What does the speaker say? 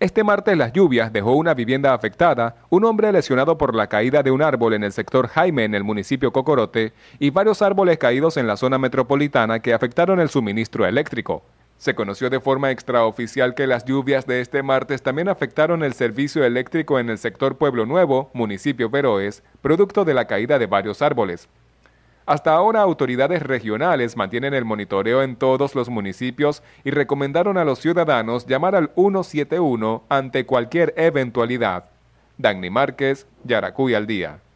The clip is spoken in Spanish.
Este martes las lluvias dejó una vivienda afectada, un hombre lesionado por la caída de un árbol en el sector Jaime en el municipio Cocorote y varios árboles caídos en la zona metropolitana que afectaron el suministro eléctrico. Se conoció de forma extraoficial que las lluvias de este martes también afectaron el servicio eléctrico en el sector Pueblo Nuevo, municipio Veroes, producto de la caída de varios árboles. Hasta ahora, autoridades regionales mantienen el monitoreo en todos los municipios y recomendaron a los ciudadanos llamar al 171 ante cualquier eventualidad. Dagny Márquez, Yaracuy al día.